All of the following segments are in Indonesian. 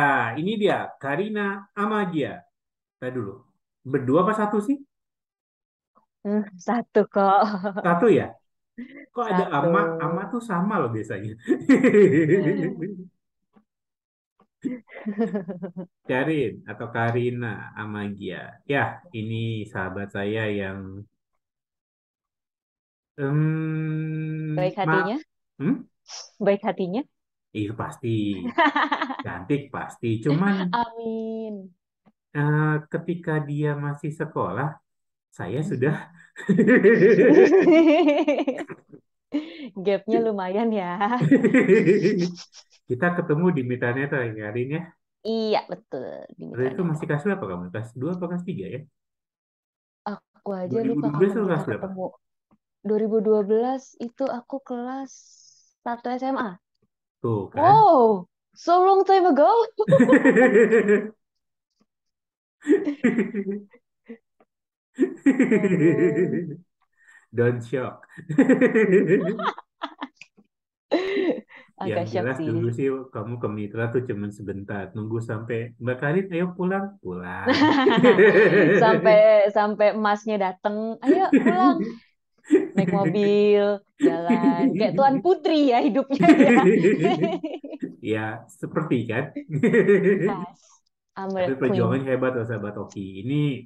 Ya, ini dia. Karina Amagia Kita dulu. Berdua apa satu sih? Hmm, satu kok. Satu ya? Kok satu. ada ama? Ama tuh sama loh biasanya. Karin atau Karina Amagia. Ya, ini sahabat saya yang um, baik hmm, hatinya. Hmm? Baik hatinya. Itu iya, pasti. Cantik pasti. Cuman Amin. Uh, ketika dia masih sekolah, saya hmm. sudah Gapnya lumayan ya. kita ketemu di Mitannya hari ini ya. Iya, betul. Di itu masih kelas berapa kamu? Kelas dua apa kelas tiga ya? Aku aja lupa 2012 kapan kelas kita berapa? ketemu. 2012 itu aku kelas 1 SMA. Tuh kan. Wow, so long time ago. Don't shock. Agak yang jelas sih. dulu sih kamu ke Mitra tuh cuman sebentar nunggu sampai Mbak Karin ayo pulang pulang sampai sampai emasnya dateng ayo pulang naik mobil jalan kayak tuan putri ya hidupnya ya, iya, seperti kan tapi perjuangan hebat loh sahabat Oki ini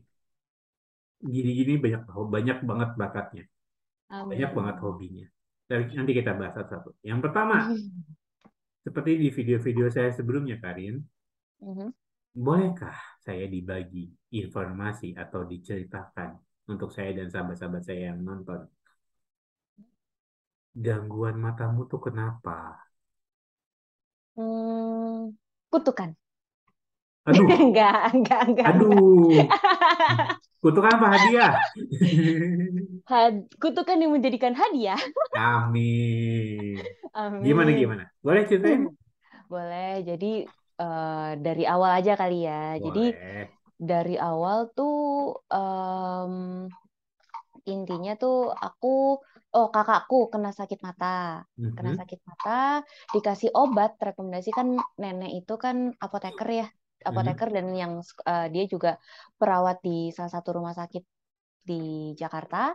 gini-gini banyak banyak banget bakatnya Amin. banyak banget hobinya nah, nanti kita bahas satu-satu yang pertama hmm. seperti di video-video saya sebelumnya Karin mm -hmm. bolehkah saya dibagi informasi atau diceritakan untuk saya dan sahabat-sahabat saya yang nonton. Gangguan matamu tuh kenapa? Hmm, kutukan. Aduh. enggak, enggak, enggak. Aduh. Kutukan apa hadiah? Had kutukan yang menjadikan hadiah. Amin. Gimana gimana? Boleh ceritain? Boleh. Jadi uh, dari awal aja kali ya. Boleh. Jadi dari awal tuh um, intinya tuh aku oh kakakku kena sakit mata mm-hmm. kena mhm. sakit mata dikasih obat rekomendasi kan nenek itu kan apoteker ya mhm. apoteker mm-hmm. dan yang uh, dia juga perawat di salah satu rumah sakit di Jakarta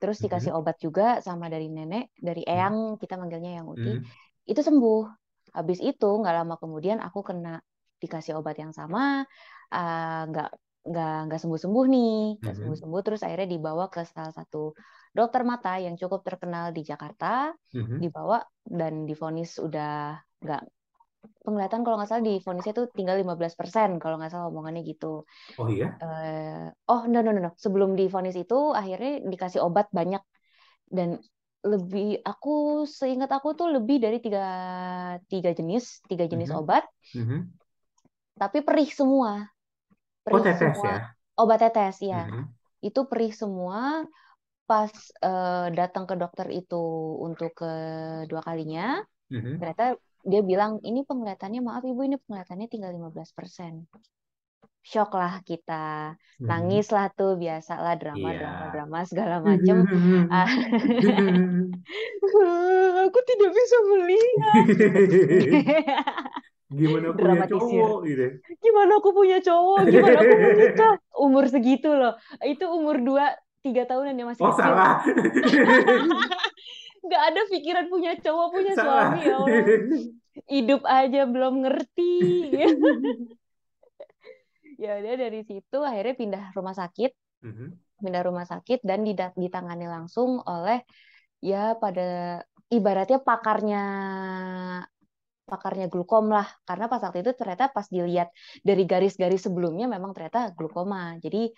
terus mhm. dikasih mm-hmm. obat juga sama dari nenek dari eyang kita manggilnya yang uti mm-hmm. itu sembuh habis itu nggak lama kemudian aku kena dikasih obat yang sama nggak uh, eh, nggak nggak sembuh sembuh nih nggak mm-hmm. sembuh sembuh terus akhirnya dibawa ke salah satu dokter mata yang cukup terkenal di Jakarta hmm dibawa dan difonis udah nggak penglihatan kalau nggak salah difonisnya tuh tinggal 15% kalau nggak salah omongannya gitu oh iya uh, oh no no no, no. sebelum difonis itu akhirnya dikasih obat banyak dan lebih aku seingat aku tuh lebih dari tiga tiga jenis tiga jenis hmm obat hmm tapi perih semua Oh, perih Oh, tetes semua. ya? Oh, obat tetes ya. Mm-hmm. Itu perih semua pas uh, datang ke dokter itu untuk kedua kalinya. Mm-hmm. Ternyata dia bilang ini penglihatannya maaf Ibu ini penglihatannya tinggal 15%. Shock lah kita. Mhm. Nangis lah tuh biasalah drama drama drama drama segala macem. Mm-hmm. Ah. Mm-hmm. aku tidak bisa melihat. gimana aku punya cowok gitu. Gimana aku punya cowok? Gimana aku menikah Umur segitu loh. Itu umur dua tiga tahunan ya masih Oh, kecil. salah. nggak ada pikiran punya cowok, punya salah. suami ya Allah. Hidup aja belum ngerti. ya udah dari situ akhirnya pindah rumah sakit. Mm-hmm. Pindah rumah sakit dan ditangani langsung oleh ya pada ibaratnya pakarnya pakarnya glukom lah karena pas waktu itu ternyata pas dilihat dari garis-garis sebelumnya memang ternyata glukoma jadi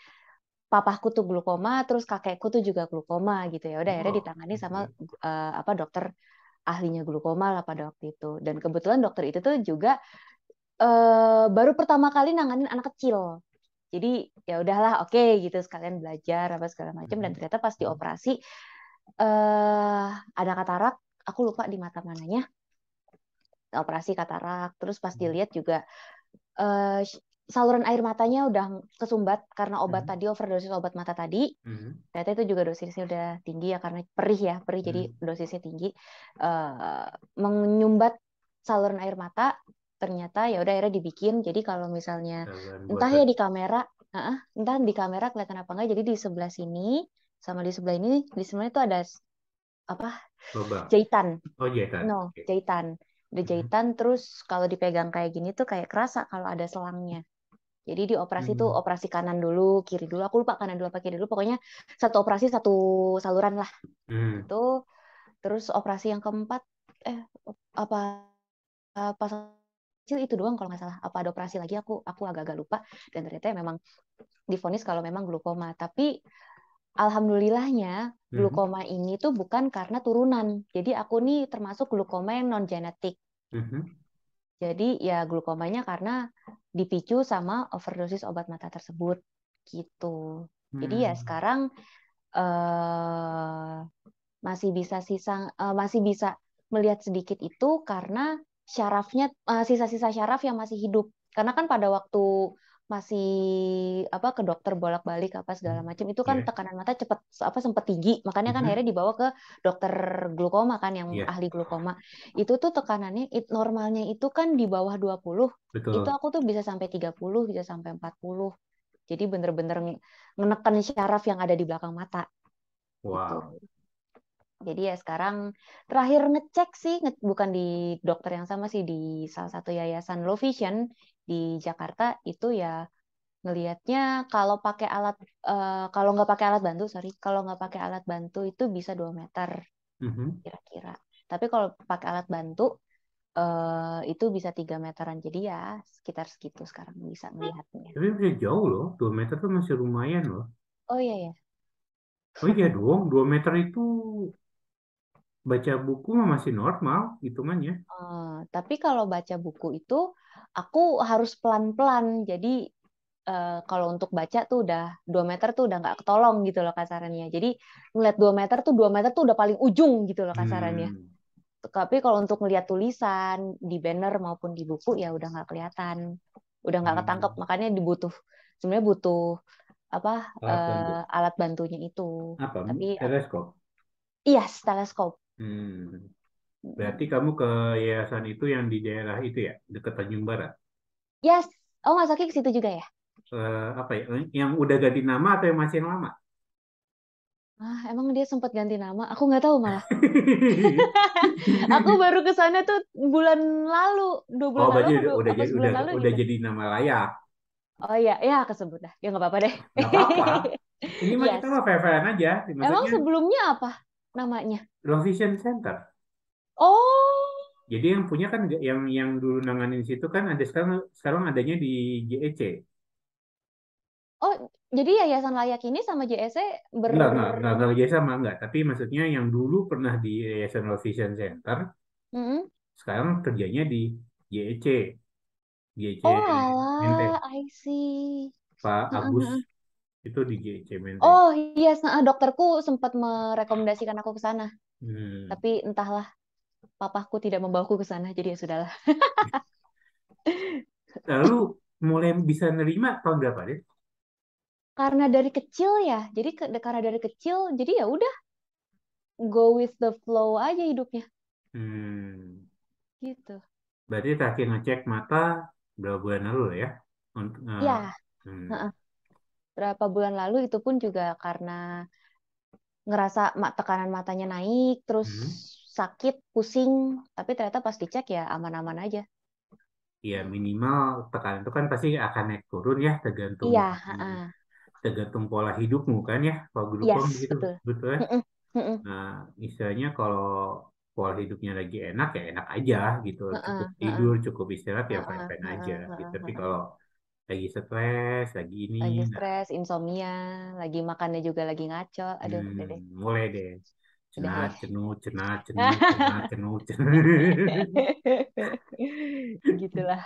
papahku tuh glukoma terus kakekku tuh juga glukoma gitu ya udah oh. akhirnya ditangani sama uh, apa dokter ahlinya glukoma lah pada waktu itu dan kebetulan dokter itu tuh juga uh, baru pertama kali nanganin anak kecil jadi ya udahlah oke okay, gitu sekalian belajar apa segala macam dan mm-hmm. ternyata pas dioperasi uh, ada katarak aku lupa di mata mananya operasi katarak terus pas hmm. dilihat juga uh, saluran air matanya udah kesumbat karena obat mm -hmm. tadi overdosis obat mata tadi. Mm -hmm. Ternyata itu juga dosisnya udah tinggi ya karena perih ya, perih mm -hmm. jadi dosisnya tinggi. Uh, menyumbat saluran air mata ternyata ya udah akhirnya dibikin. Jadi kalau misalnya Jangan entah ya di kamera, uh, entah di kamera kelihatan apa enggak. Jadi di sebelah sini sama di sebelah ini di sebelah itu ada apa? Loba. Jahitan. Oh, jahitan. No, okay. jahitan udah hmm. jahitan hmm. terus kalau dipegang kayak gini tuh kayak kerasa kalau ada selangnya jadi di operasi hmm. tuh operasi kanan dulu kiri dulu aku lupa kanan dulu apa kiri dulu pokoknya satu operasi satu saluran lah hmm. itu terus operasi yang keempat eh apa apa kecil itu doang kalau nggak salah apa ada operasi lagi aku aku agak-agak lupa dan ternyata memang difonis kalau memang glukoma tapi alhamdulillahnya hmm. glukoma hmm. ini tuh bukan karena turunan. Jadi aku nih termasuk glukoma yang non genetik. Mm-hmm. Jadi ya glukomanya karena dipicu sama overdosis obat mata tersebut gitu. Jadi ya hmm. sekarang uh, masih bisa sisa uh, masih bisa melihat sedikit itu karena syarafnya eh, sisa-sisa syaraf yang masih hidup. Karena kan pada waktu masih apa ke dokter bolak-balik apa segala hmm, macam itu kan yeah. tekanan mata cepat apa sempat tinggi makanya kan mm -hmm. akhirnya dibawa ke dokter glukoma kan yang yeah. ahli glukoma itu tuh tekanannya it, normalnya itu kan di bawah 20 Betul. itu aku tuh bisa sampai 30 bisa sampai 40 jadi bener-bener ngenekan syaraf yang ada di belakang mata gitu. wow jadi ya sekarang terakhir ngecek sih nge bukan di dokter yang sama sih di salah satu yayasan Low Vision di Jakarta itu ya ngelihatnya kalau pakai alat uh, kalau nggak pakai alat bantu sorry kalau nggak pakai alat bantu itu bisa 2 meter mm-hmm. kira-kira. Tapi kalau pakai alat bantu uh, itu bisa 3 meteran. Jadi ya sekitar segitu sekarang bisa melihatnya. Tapi udah jauh loh, 2 meter tuh masih lumayan loh. Oh iya ya. Oh iya dong, 2 meter itu baca buku masih normal hitungannya. Uh, tapi kalau baca buku itu aku harus pelan-pelan. Jadi uh, kalau untuk baca tuh udah 2 meter tuh udah nggak ketolong gitu loh kasarannya. Jadi ngeliat 2 meter tuh 2 meter tuh udah paling ujung gitu loh kasarannya. Hmm. Tapi kalau untuk melihat tulisan di banner maupun di buku ya udah nggak kelihatan, udah nggak ketangkep. Hmm. Makanya dibutuh sebenarnya butuh apa alat, bantu. uh, alat bantunya itu. Apa? Tapi teleskop. Yes, iya, teleskop. Hmm. Berarti kamu ke yayasan itu yang di daerah itu ya, dekat Tanjung Barat? Yes. Oh, Mas Oki ke situ juga ya? Eh, apa ya? Yang udah ganti nama atau yang masih yang lama? Ah, emang dia sempat ganti nama? Aku nggak tahu malah. Aku baru ke sana tuh bulan lalu, dua bulan Oh, lalu, Oh, udah, jadi, udah, lalu udah gitu. jadi nama layak. Oh iya, ya kesebut dah. Ya nggak apa-apa deh. Nggak apa-apa. Ini mah Yes. kita mah fair aja. Emang sebelumnya apa? namanya? Vision Center. Oh. Jadi yang punya kan yang yang dulu nanganin situ kan ada sekarang sekarang adanya di JEC. Oh, jadi Yayasan Layak ini sama JEC ber Enggak, enggak, enggak, enggak enggak sama enggak, tapi maksudnya yang dulu pernah di Yayasan Vision Center. Mm -hmm. Sekarang kerjanya di JEC. JEC. Oh, alah, I see. Pak Agus itu di GIC ya? Oh iya, yes. nah, dokterku sempat merekomendasikan aku ke sana. Hmm. Tapi entahlah, papaku tidak membawaku ke sana, jadi ya sudahlah. Lalu mulai bisa nerima tahun berapa deh? Karena dari kecil ya, jadi ke, karena dari kecil, jadi ya udah go with the flow aja hidupnya. Hmm. Gitu. Berarti terakhir ngecek mata berapa bulan lalu ya? Eh, iya. Uh, ya. hmm. uh -uh berapa bulan lalu itu pun juga karena ngerasa mak tekanan matanya naik terus hmm. sakit pusing tapi ternyata pas dicek ya aman-aman aja ya minimal tekanan itu kan pasti akan naik turun ya tergantung ya, uh. tergantung pola hidupmu kan ya kalau glukom yes, gitu betul, betul ya? nah misalnya kalau pola hidupnya lagi enak ya enak aja gitu cukup tidur cukup istirahat ya fine fine aja gitu tapi kalau lagi stres, lagi ini. Lagi stres, insomnia, lagi makannya juga lagi ngaco. Aduh, hmm, udah deh. Mulai hmm, deh. Cenat, cenut, cenat, cenut, cenat, cenut. Gitulah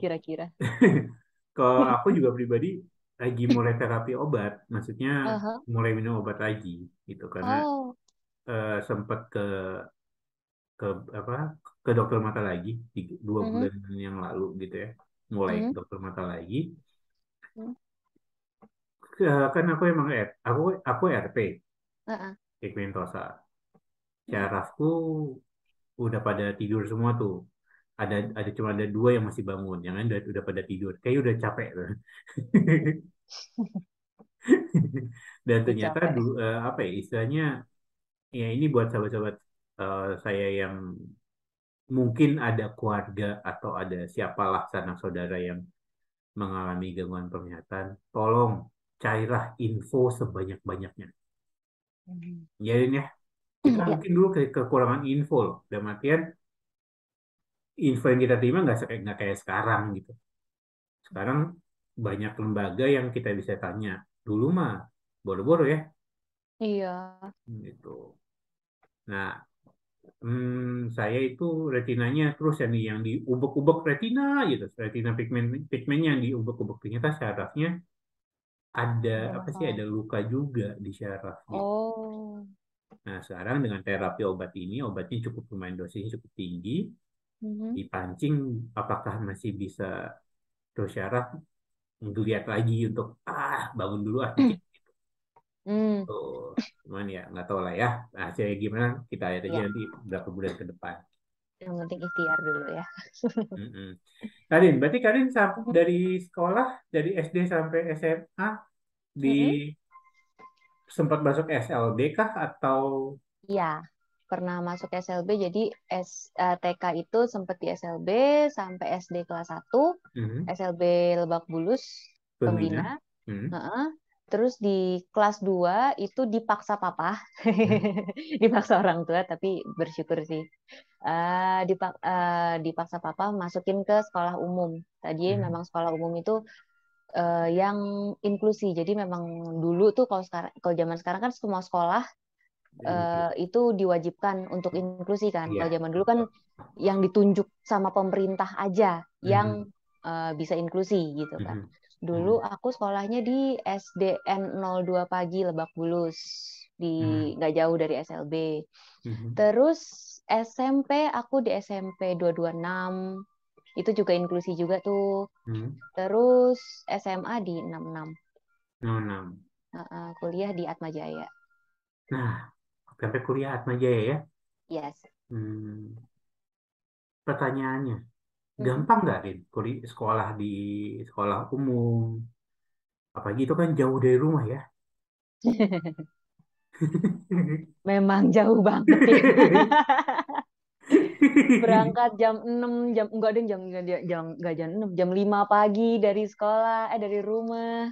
kira-kira. Kalau aku juga pribadi lagi mulai terapi obat, maksudnya uh-huh. mulai minum obat lagi gitu karena oh. uh, eh, sempat ke ke apa ke dokter mata lagi dua uh-huh. bulan yang lalu gitu ya mulai hmm. dokter mata lagi hmm. kan aku emang R, aku aku RP uh-uh. pigmentosa syarafku udah pada tidur semua tuh ada ada cuma ada dua yang masih bangun yang lain udah, udah pada tidur kayak udah capek tuh dan ternyata capek. Du, uh, apa ya istilahnya ya ini buat sahabat-sahabat uh, saya yang mungkin ada keluarga atau ada siapalah sanak saudara yang mengalami gangguan penglihatan, tolong cairlah info sebanyak-banyaknya. Mm. Jadi iya, ya, kita iya. mungkin dulu ke kekurangan info loh. Dalam artian info yang kita terima nggak kayak nggak kayak sekarang gitu. Sekarang banyak lembaga yang kita bisa tanya. Dulu mah boro-boro ya. Iya. Gitu. Nah, hmm, saya itu retinanya terus yang, yang diubek-ubek retina gitu, retina pigmen pigmennya yang diubek-ubek ternyata syarafnya ada apa sih ada luka juga di syarafnya. Oh. Nah sekarang dengan terapi obat ini obatnya cukup lumayan dosisnya cukup tinggi. Mm-hmm. Dipancing apakah masih bisa terus syaraf lihat lagi untuk ah bangun dulu ah. Hmm. Tuh. Gitu. Cuman ya nggak tahu lah ya nah, hasilnya gimana kita lihat aja ya. nanti berapa bulan ke depan. Yang penting ikhtiar dulu ya. mm -mm. Karin, berarti Karin dari sekolah dari SD sampai SMA di mm -hmm. sempat masuk SLB kah atau? Iya pernah masuk SLB jadi eh, TK itu sempat di SLB sampai SD kelas 1 mm -hmm. SLB Lebak Bulus Pembina, Pembina. -hmm. uh -uh Terus di kelas 2 itu dipaksa papa, dipaksa orang tua, tapi bersyukur sih. Uh, dipaksa papa masukin ke sekolah umum. Tadi hmm. memang sekolah umum itu uh, yang inklusi. Jadi memang dulu tuh kalau sekarang, kalau zaman sekarang kan semua sekolah uh, itu diwajibkan untuk inklusi kan. Yeah. Kalau zaman dulu kan yang ditunjuk sama pemerintah aja yang -hmm. uh, bisa inklusi gitu kan. -hmm. Dulu hmm. aku sekolahnya di SDN 02 pagi Lebak Bulus di hmm. nggak hmm. jauh dari SLB. Hmm. Terus SMP aku di SMP 226 itu juga inklusi juga tuh. Hmm. Terus SMA di 66. 66. Uh, uh, kuliah di Atma Jaya. Nah, sampai kuliah Atma Jaya ya? Yes. Hmm. Pertanyaannya, Hmm. gampang nggak Rin kuliah sekolah di sekolah umum apalagi itu kan jauh dari rumah ya memang jauh banget ya. berangkat jam 6 jam enggak deh jam enggak jam enggak jam 6 jam 5 pagi dari sekolah eh dari rumah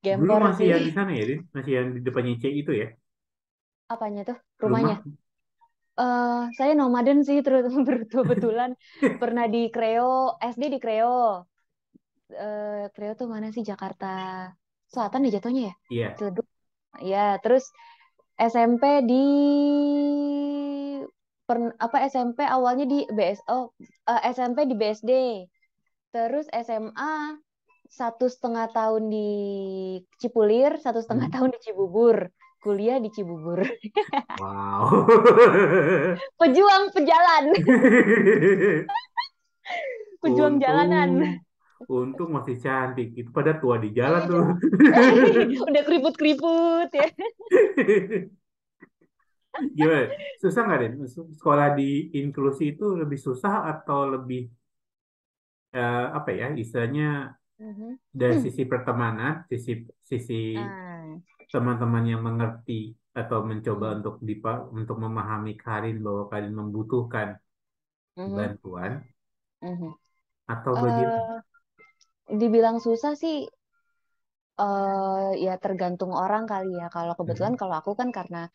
Gempor Dulu masih sih. yang di sana ya Rin? masih yang di depannya C itu ya apanya tuh rumahnya Uh, saya nomaden sih terus kebetulan pernah di Kreo SD di Kreo uh, eh, Kreo tuh mana sih Jakarta Selatan ya jatuhnya ya iya yeah. ya terus SMP di per, apa SMP awalnya di BSO oh, uh, eh, SMP di BSD terus SMA satu setengah tahun di Cipulir satu setengah hmm. tahun di Cibubur kuliah di Cibubur. Wow. Pejuang pejalan. Pejuang jalanan. Untung masih cantik. Itu pada tua di jalan iya, tuh. Iya. Udah keriput-keriput ya. Gimana? Susah nggak, Den? Sekolah di inklusi itu lebih susah atau lebih uh, apa ya istilahnya uh mm-hmm. -huh. dari sisi pertemanan, sisi sisi nah teman-teman yang mengerti atau mencoba untuk dipa untuk memahami Karin bahwa Karin membutuhkan mm-hmm. bantuan mm-hmm. atau eh, bagaimana? Uh, dibilang susah sih uh, ya tergantung orang kali ya. Kalau kebetulan mm-hmm. kalau aku kan karena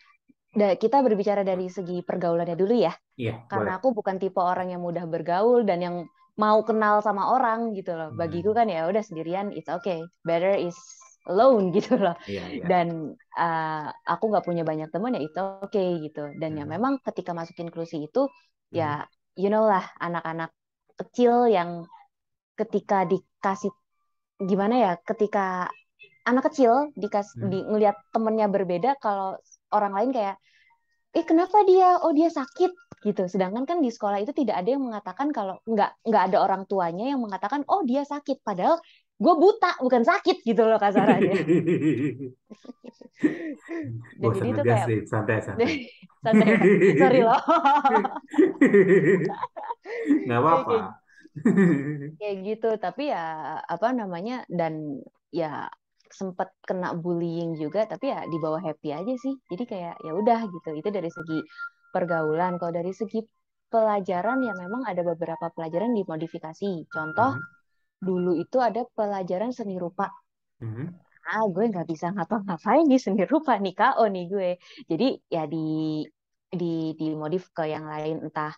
kita berbicara dari segi pergaulannya dulu ya. Iya. Karena boleh. aku bukan tipe orang yang mudah bergaul dan yang mau kenal sama orang gitu loh. Mm-hmm. Bagiku kan ya udah sendirian it's okay. Better is alone gitu loh. Yeah, yeah. Dan uh, aku nggak punya banyak teman ya itu oke okay, gitu. Dan mm. ya hmm. memang ketika masuk inklusi itu mm. ya hmm. you know lah anak-anak kecil yang ketika dikasih gimana ya ketika anak kecil dikas hmm. di ngelihat temennya berbeda kalau orang lain kayak eh kenapa dia oh dia sakit gitu sedangkan kan di sekolah itu tidak ada yang mengatakan kalau nggak nggak ada orang tuanya yang mengatakan oh dia sakit padahal gue buta bukan sakit gitu loh kasarannya jadi itu kayak sih. santai santai santai sorry loh nggak apa apa kayak gitu tapi ya apa namanya dan ya sempat kena bullying juga tapi ya di bawah happy aja sih jadi kayak ya udah gitu itu dari segi pergaulan kalau dari segi pelajaran ya memang ada beberapa pelajaran dimodifikasi contoh -hmm dulu itu ada pelajaran seni rupa. Mm-hmm. Ah, gue nggak bisa ngapa-ngapain di seni rupa nih oh nih gue. Jadi ya di di di modif ke yang lain entah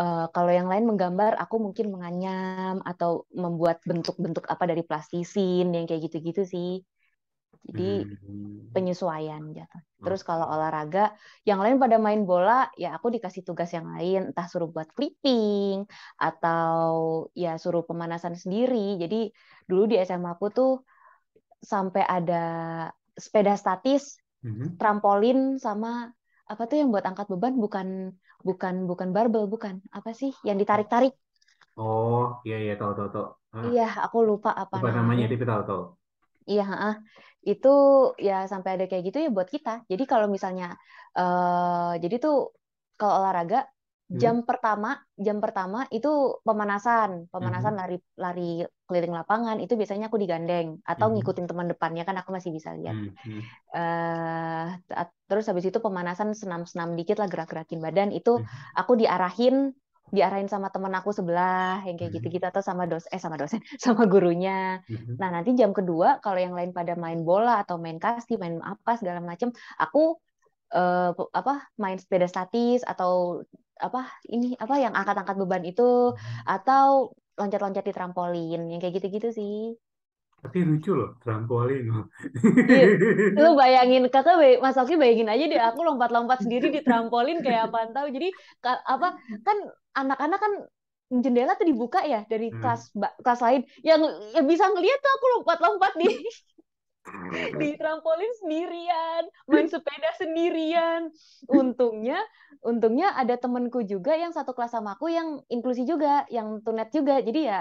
uh, kalau yang lain menggambar aku mungkin menganyam atau membuat bentuk-bentuk apa dari plastisin yang kayak gitu-gitu sih. Jadi hmm. penyesuaian jatuh. Terus kalau olahraga, yang lain pada main bola, ya aku dikasih tugas yang lain, entah suruh buat clipping atau ya suruh pemanasan sendiri. Jadi dulu di SMA aku tuh sampai ada sepeda statis, hmm. trampolin sama apa tuh yang buat angkat beban bukan bukan bukan barbel bukan apa sih yang ditarik-tarik. Oh, iya iya tahu tahu tahu. Ah. Iya, aku lupa apa, apa namanya. tahu tahu. Iya, Itu ya sampai ada kayak gitu ya buat kita. Jadi kalau misalnya eh jadi tuh kalau olahraga hmm. jam Hmm. pertama, jam pertama itu pemanasan, pemanasan hmm. lari lari keliling lapangan itu biasanya aku digandeng atau hmm. ngikutin teman depannya kan aku masih bisa lihat. Hmm. hmm. eh terus habis itu pemanasan senam-senam dikit lah gerak-gerakin badan itu hmm. aku diarahin diarahin sama temen aku sebelah yang kayak hmm. gitu-gitu atau sama dosen eh sama dosen sama gurunya. Hmm. Nah, nanti jam kedua kalau yang lain pada main bola atau main kasti, main apa segala macam, aku eh, apa main sepeda statis atau apa ini apa yang angkat-angkat beban itu hmm. atau loncat-loncat di trampolin yang kayak gitu-gitu sih. Tapi lucu loh, trampolin loh. Iya, lu bayangin, kakak Mas Alki bayangin aja deh, aku lompat-lompat sendiri di trampolin kayak apa tahu. Jadi apa kan anak-anak kan jendela tuh dibuka ya dari hmm. kelas kelas lain yang yang bisa ngeliat tuh aku lompat-lompat di di trampolin sendirian main sepeda sendirian untungnya untungnya ada temenku juga yang satu kelas sama aku yang inklusi juga yang tunet juga jadi ya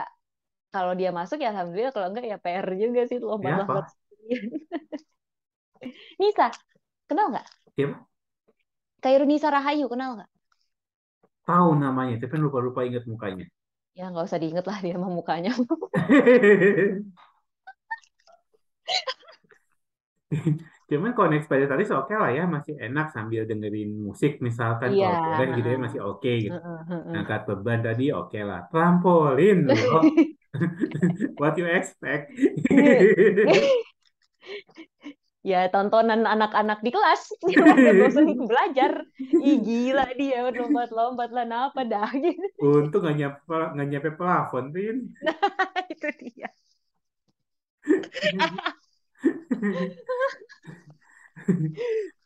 kalau dia masuk ya alhamdulillah kalau enggak ya PR juga sih lompat ya, apa? Nisa, kenal nggak? Siapa? Kairu Nisa Rahayu, kenal nggak? Tahu namanya, tapi kan lupa-lupa ingat mukanya. Ya nggak usah diinget lah dia sama mukanya. Cuman connect pada tadi oke lah ya, masih enak sambil dengerin musik misalkan yeah. kalau gitu ya masih oke okay, gitu. Angkat beban tadi oke okay lah. Trampolin loh. What you expect? ya tontonan anak-anak di kelas bosan belajar Ih, gila dia lompat-lompat lah apa dah gitu untung nggak nyampe nggak nyampe plafon tin nah itu dia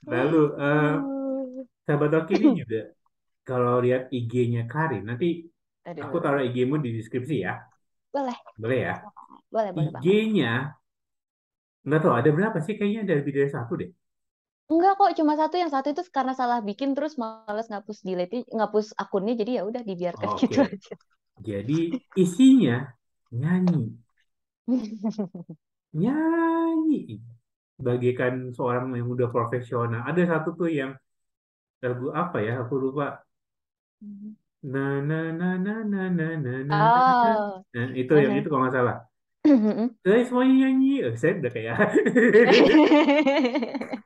lalu uh, sahabat Oki ini juga kalau lihat IG-nya Karin nanti Aduh. aku taruh IG-mu di deskripsi ya boleh. Boleh ya? Boleh, boleh banget. IG-nya, nggak tahu ada berapa sih? Kayaknya ada lebih dari satu deh. Enggak kok, cuma satu. Yang satu itu karena salah bikin, terus males ngapus delete, ngapus akunnya, jadi ya udah dibiarkan okay. gitu aja. Jadi isinya nyanyi. nyanyi. Bagikan seorang yang udah profesional. Ada satu tuh yang lagu apa ya? Aku lupa. Hmm na na na na na na na na na Oh. Nah, itu yang itu kalau nggak salah. Mm-hmm. Eh, semuanya nyanyi. oh, saya udah kayak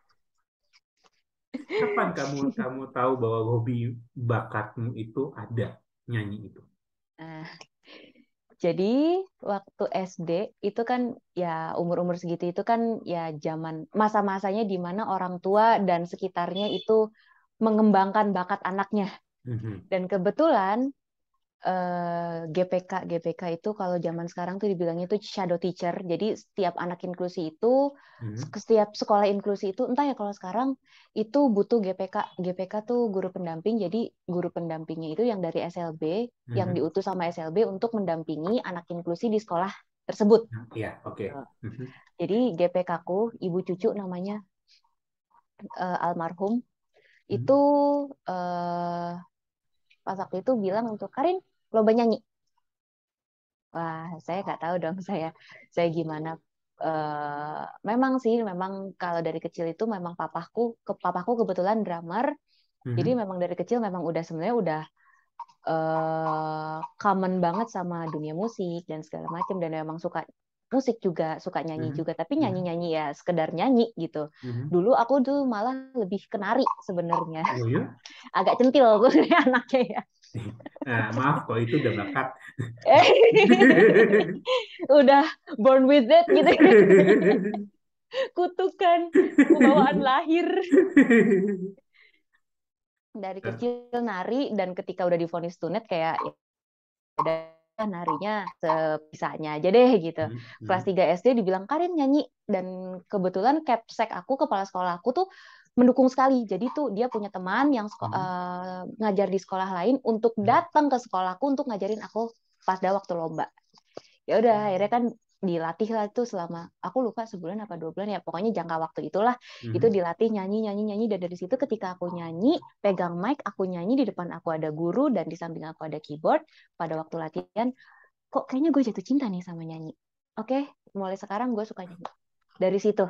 kapan kamu kamu tahu bahwa hobi bakatmu itu ada nyanyi itu? Nah, jadi waktu SD itu kan ya umur-umur segitu itu kan ya zaman masa-masanya di mana orang tua dan sekitarnya itu mengembangkan bakat anaknya. Mm-hmm. Dan kebetulan eh, GPK GPK itu kalau zaman sekarang tuh dibilangnya itu shadow teacher. Jadi setiap anak inklusi itu, hmm setiap sekolah inklusi itu entah ya kalau sekarang itu butuh GPK. GPK tuh guru pendamping. Jadi guru pendampingnya itu yang dari SLB hmm yang mm-hmm. diutus sama SLB untuk mendampingi anak inklusi di sekolah tersebut. Ah, iya, oke. Okay. Gitu. hmm Jadi GPK ku ibu cucu namanya eh, almarhum mm-hmm. itu uh, pas waktu itu bilang untuk Karin banyak nyanyi wah saya nggak tahu dong saya saya gimana Uh, memang sih, memang kalau dari kecil itu memang papaku, ke papaku kebetulan drummer, hmm Jadi memang dari kecil memang udah sebenarnya udah uh, common banget sama dunia musik dan segala macam dan memang suka musik juga suka nyanyi hmm. juga tapi iya. nyanyi nyanyi ya sekedar nyanyi gitu hmm. dulu aku tuh malah lebih kenari sebenarnya oh, iya? agak centil aku anaknya ya nah, maaf kok itu udah bakat udah born with it gitu kutukan bawaan lahir dari nah. kecil nari dan ketika udah difonis tunet kayak ya kan narinya sebisanya aja deh gitu. Hmm. hmm. Kelas 3 SD dibilang Karin nyanyi dan kebetulan capsek aku kepala sekolah aku tuh mendukung sekali. Jadi tuh dia punya teman yang hmm. uh, ngajar di sekolah lain untuk hmm. datang ke sekolahku untuk ngajarin aku pas dah waktu lomba. Ya udah hmm. akhirnya kan dilatih lah tuh selama aku lupa sebulan apa dua bulan ya pokoknya jangka waktu itulah mm-hmm. itu dilatih nyanyi nyanyi nyanyi dan dari situ ketika aku nyanyi pegang mic aku nyanyi di depan aku ada guru dan di samping aku ada keyboard pada waktu latihan kok kayaknya gue jatuh cinta nih sama nyanyi oke okay, mulai sekarang gue suka nyanyi dari situ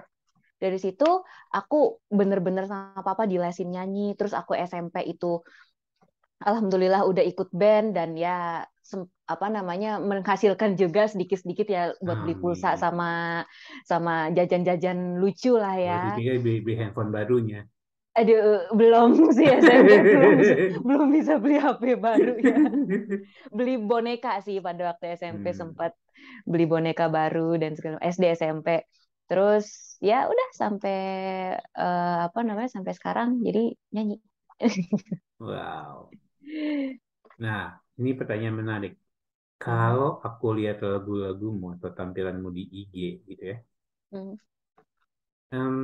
dari situ aku bener-bener sama papa di lesin nyanyi terus aku SMP itu alhamdulillah udah ikut band dan ya apa namanya menghasilkan juga sedikit-sedikit ya buat beli ah, pulsa iya. sama sama jajan-jajan lucu lah ya. Jadi beli, beli handphone barunya. Aduh, belum sih ya saya belum, belum bisa beli HP baru ya. Beli boneka sih pada waktu SMP hmm. sempat beli boneka baru dan segala SD SMP. Terus ya udah sampai uh, apa namanya sampai sekarang jadi nyanyi. wow. Nah, ini pertanyaan menarik. Kalau aku lihat lagu-lagumu atau tampilanmu di IG gitu ya, hmm. um,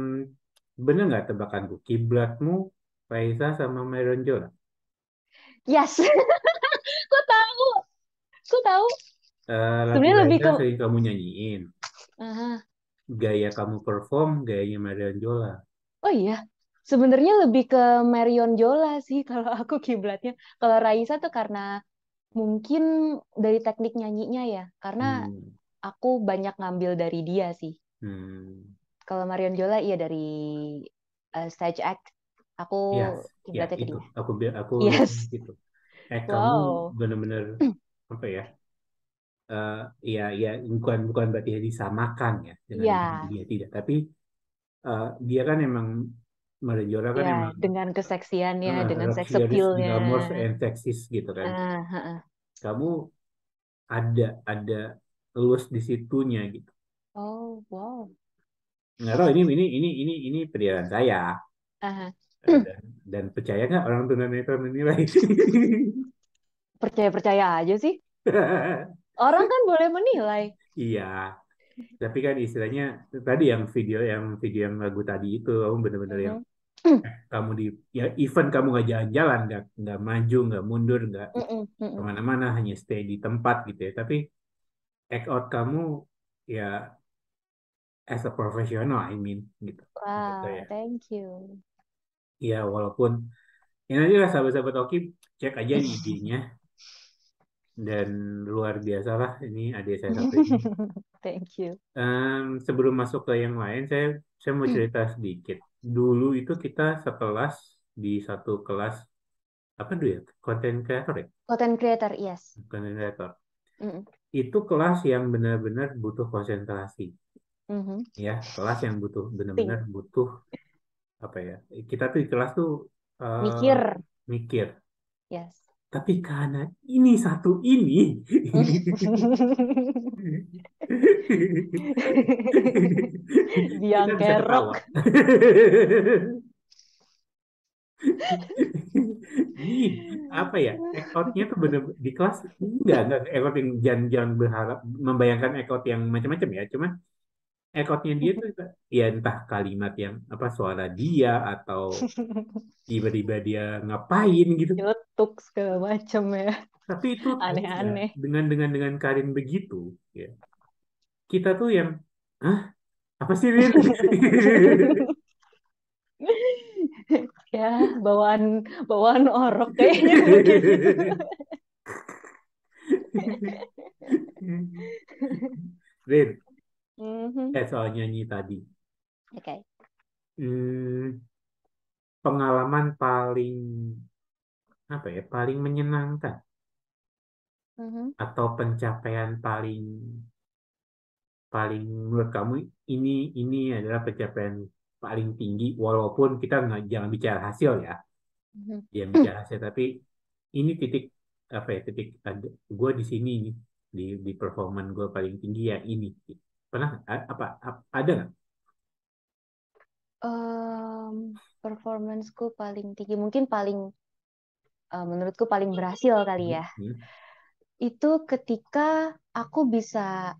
bener nggak tebakanku? Kiblatmu Raisa sama Myron Jola? Yes, aku tahu, aku tahu. Uh, Sebenarnya lebih ke sering kamu nyanyiin. Uh. Gaya kamu perform, gayanya Marion Jola. Oh iya, sebenarnya lebih ke Marion Jola sih kalau aku kiblatnya. Kalau Raisa tuh karena mungkin dari teknik nyanyinya ya karena hmm. aku banyak ngambil dari dia sih hmm. kalau Marion Jola iya dari uh, stage act aku yes. ya, iya, itu. aku biar aku yes. gitu eh wow. kamu benar-benar apa ya uh, ya ya bukan bukan berarti disamakan ya dengan yeah. dia tidak tapi uh, dia kan emang Jora kan ya, emang dengan keseksiannya, uh, dengan seks appealnya, and sexist gitu kan. Uh, uh, uh. Kamu ada ada luas di situnya gitu. Oh, wow. Nggak tahu ini ini ini ini ini perjalanan saya. uh uh. Dan, dan percaya nggak orang tunanetra menilai? percaya percaya aja sih. orang kan boleh menilai. Iya. Tapi kan istilahnya tadi yang video yang video yang lagu tadi itu kamu benar-benar uh-huh. yang Eh, kamu di ya event kamu nggak jalan-jalan nggak nggak maju nggak mundur nggak kemana-mana hanya stay di tempat gitu ya tapi act out kamu ya as a professional I mean gitu wow gitu ya. thank you ya walaupun ya nanti sahabat-sahabat Oki cek aja nih nya dan luar biasa lah ini adik saya satu ini. Thank you. Um, sebelum masuk ke yang lain, saya saya mau hmm. cerita sedikit dulu itu kita sekelas di satu kelas apa dulu ya content creator ya content creator yes content creator mm itu kelas yang benar-benar butuh konsentrasi mm -hmm. ya kelas yang butuh benar-benar butuh apa ya kita tuh di kelas tuh uh, mikir mikir yes tapi karena ini satu ini Biang kerok. apa ya ekotnya tuh bener di kelas enggak enggak ekot yang jangan jangan berharap membayangkan ekot yang macam-macam ya cuma ekotnya dia tuh ya entah kalimat yang apa suara dia atau tiba-tiba dia ngapain gitu nyeletuk segala macam ya tapi itu aneh-aneh ya, dengan dengan dengan Karin begitu ya kita tuh yang Hah? apa sih ini ya bawaan bawaan orok kayaknya Rin mm-hmm. eh soal nyanyi tadi oke okay. hmm, pengalaman paling apa ya paling menyenangkan mm-hmm. atau pencapaian paling paling menurut kamu ini ini adalah pencapaian paling tinggi walaupun kita nggak jangan bicara hasil ya mm-hmm. dia bicara hasil tapi ini titik apa ya titik gue di sini nih di di performan gue paling tinggi ya ini pernah apa, apa ada nggak um, performanceku paling tinggi mungkin paling uh, menurutku paling berhasil kali ya hmm. itu ketika aku bisa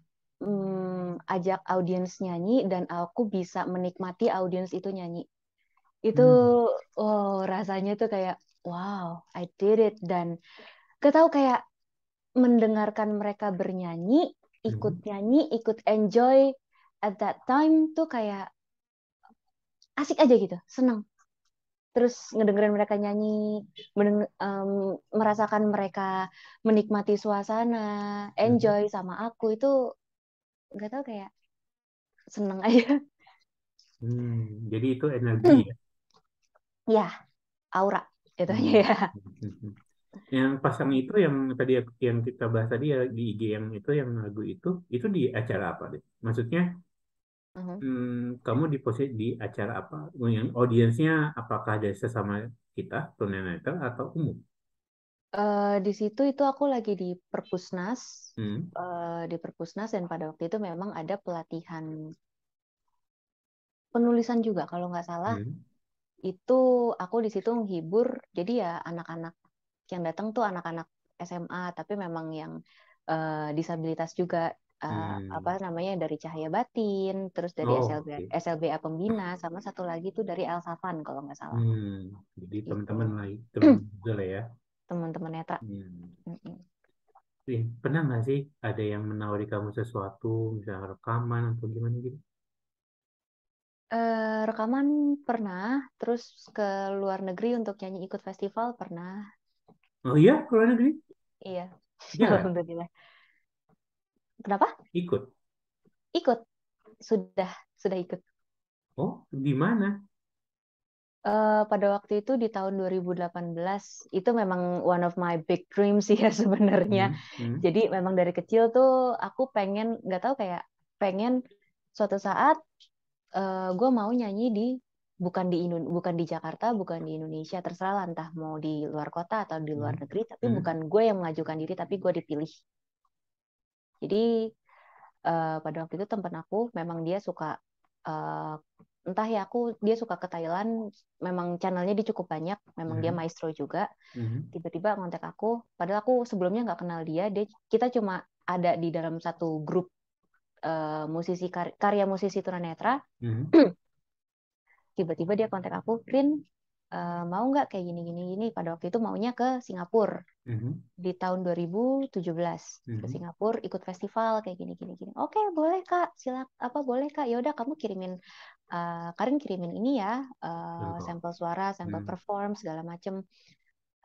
mm, ajak audiens nyanyi dan aku bisa menikmati audiens itu nyanyi itu hmm. oh rasanya tuh kayak wow I did it dan ketahu kayak mendengarkan mereka bernyanyi ikut hmm. nyanyi ikut enjoy at that time tuh kayak asik aja gitu seneng terus ngedengerin mereka nyanyi um, merasakan mereka menikmati suasana hmm. enjoy sama aku itu nggak tahu kayak seneng aja hmm, jadi itu energi hmm. ya iya, hmm. ya aura itu aja ya yang pasang itu yang tadi yang kita bahas tadi ya di IG yang itu yang lagu itu itu di acara apa deh maksudnya mhm. hmm, kamu di posisi di acara apa yang audiensnya apakah dari sesama kita tunanetra atau umum Uh, di situ itu aku lagi di Perpusnas, hmm. uh, di Perpusnas dan pada waktu itu memang ada pelatihan penulisan juga kalau nggak salah. Hmm. Itu aku di situ menghibur, jadi ya anak-anak yang datang tuh anak-anak SMA, tapi memang yang uh, disabilitas juga. Uh, hmm. apa namanya dari Cahaya Batin, terus dari oh, SLB, okay. SLBA Pembina, sama satu lagi tuh dari El Safan kalau nggak salah. Hmm. Jadi teman-teman gitu. lagi teman juga ya teman-teman tak? Hmm. Iya. Mm-hmm. Pernah nggak sih ada yang menawari kamu sesuatu, misalnya rekaman atau gimana gitu? Uh, rekaman pernah, terus ke luar negeri untuk nyanyi ikut festival pernah. Oh iya, ke luar negeri? Iya. Ya. Alhamdulillah. Kenapa? Ikut. Ikut. Sudah, sudah ikut. Oh, di mana? Uh, pada waktu itu di tahun 2018 itu memang one of my big dreams sih ya sebenarnya. Mm -hmm. Jadi memang dari kecil tuh aku pengen nggak tahu kayak pengen suatu saat uh, eh, gue mau nyanyi di bukan di Indo bukan di Jakarta bukan di Indonesia terserah lah, entah mau di luar kota atau di luar mm -hmm. negeri tapi mm -hmm. bukan gue yang mengajukan diri tapi gue dipilih. Jadi uh, pada waktu itu teman aku memang dia suka uh, entah ya aku dia suka ke Thailand memang channelnya dia cukup banyak memang mm -hmm. dia mm-hmm. maestro juga mm-hmm. tiba-tiba mm -hmm. kontak aku padahal aku sebelumnya nggak kenal dia dia kita cuma ada di dalam satu grup uh, musisi kar karya musisi tunanetra mm -hmm. tiba-tiba dia kontak aku Rin uh, eh, mau nggak kayak gini gini gini pada waktu itu maunya ke Singapura mm -hmm. di tahun 2017 mm -hmm. ke mm-hmm. Singapura ikut festival kayak gini gini gini oke boleh kak silak apa boleh kak yaudah kamu kirimin uh, Karin kirimin ini ya uh, sampel suara, sampel hmm. perform segala macem.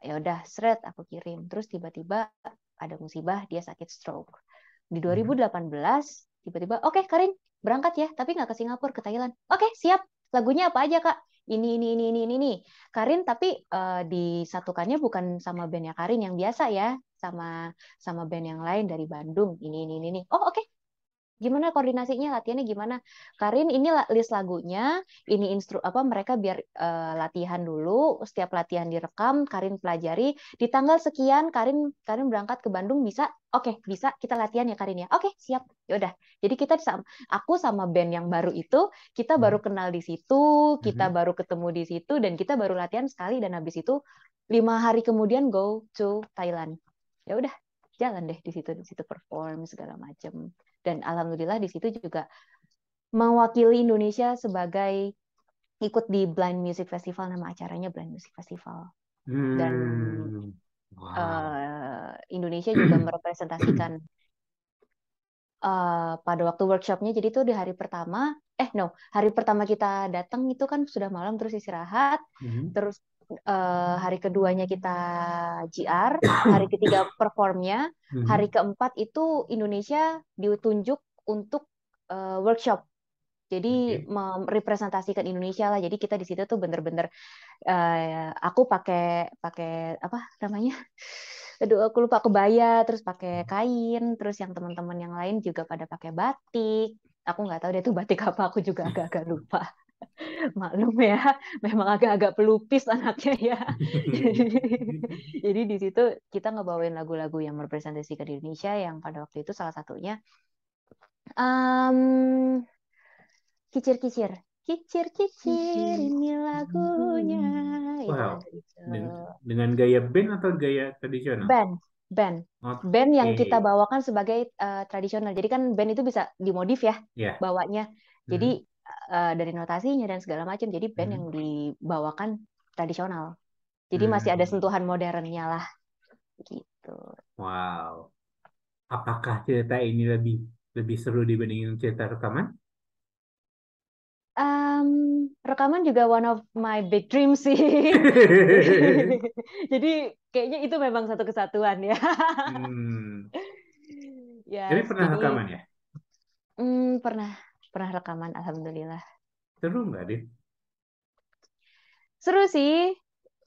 Ya udah, seret aku kirim. Terus tiba-tiba ada musibah dia sakit stroke. Di 2018 hmm. tiba-tiba oke okay, Karin berangkat ya, tapi nggak ke Singapura ke Thailand. Oke okay, siap. Lagunya apa aja kak? Ini ini ini ini ini. ini. Karin tapi uh, disatukannya bukan sama bandnya Karin yang biasa ya, sama sama band yang lain dari Bandung. Ini ini ini. ini. Oh oke okay, gimana koordinasinya latihannya gimana Karin ini list lagunya ini instru apa mereka biar uh, latihan dulu setiap latihan direkam Karin pelajari di tanggal sekian Karin Karin berangkat ke Bandung bisa oke okay, bisa kita latihan ya Karin ya oke okay, siap yaudah jadi kita sama, aku sama band yang baru itu kita hmm. baru kenal di situ kita -hmm. baru ketemu di situ dan kita baru latihan sekali dan habis itu lima hari kemudian go to Thailand ya udah jalan deh di situ di situ perform segala macam dan alhamdulillah di situ juga mewakili Indonesia sebagai ikut di Blind Music Festival nama acaranya Blind Music Festival hmm. dan wow. uh, eh, Indonesia juga merepresentasikan uh, pada waktu workshopnya jadi itu di hari pertama eh no hari pertama kita datang itu kan sudah malam terus istirahat hmm. terus uh, hari keduanya kita GR, hari ketiga performnya, hmm. hari keempat itu Indonesia ditunjuk untuk uh, workshop. Jadi okay. merepresentasikan Indonesia lah. Jadi kita di situ tuh bener-bener uh, aku pakai pakai apa namanya? Aduh, aku lupa kebaya, terus pakai kain, terus yang teman-teman yang lain juga pada pakai batik. Aku nggak tahu dia tuh batik apa, aku juga agak-agak lupa. maklum ya, memang agak-agak pelupis anaknya ya. Jadi di situ kita ngebawain lagu-lagu yang merepresentasikan Indonesia yang pada waktu itu salah satunya um, kicir-kicir. Kicir-kicir ini lagunya. Wow. gitu. Dengan gaya band atau gaya tradisional? Band band okay. band yang kita bawakan sebagai uh, tradisional jadi kan band itu bisa dimodif ya yeah. bawanya jadi hmm. Eh, dari notasinya dan segala macam jadi band hmm. yang dibawakan tradisional jadi hmm. masih ada sentuhan modernnya lah gitu wow apakah cerita ini lebih lebih seru dibandingin cerita rekaman um, rekaman juga one of my big dreams sih jadi kayaknya itu memang satu kesatuan ya hmm. yes, ya, jadi pernah rekaman ya hmm, pernah pernah rekaman alhamdulillah seru nggak din seru sih